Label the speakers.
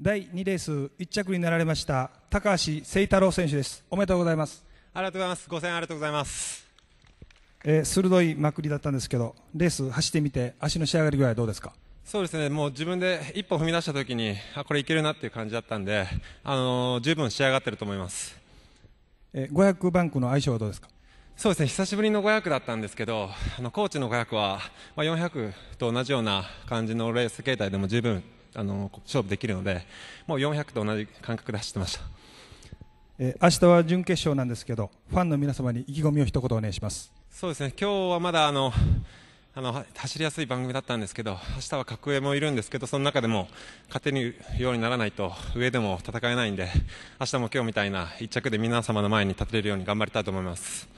Speaker 1: 第2レース1着になられました高橋誠太郎選手ですおめでとうござ
Speaker 2: いますありがとうございますご声援ありがとうございます、
Speaker 1: えー、鋭いまくりだったんですけどレース走ってみて足の仕上がり具合はどうですか
Speaker 2: そうですねもう自分で一歩踏み出したときにあこれいけるなっていう感じだったんで、あのー、十分仕上がってると思います、
Speaker 1: えー、500バンクの相性はどうですか
Speaker 2: そうですね久しぶりの500だったんですけどあのコーチの500は、まあ、400と同じような感じのレース形態でも十分あの勝負できるのでもう400と同じ感覚で走ってました、
Speaker 1: えー、明日は準決勝なんですけどファンの皆様に意気込みを一言お願いします
Speaker 2: そうですね今日はまだあのあの走りやすい番組だったんですけど明日は格上もいるんですけどその中でも勝てるようにならないと上でも戦えないんで明日も今日みたいな1着で皆様の前に立てれるように頑張りたいと思います。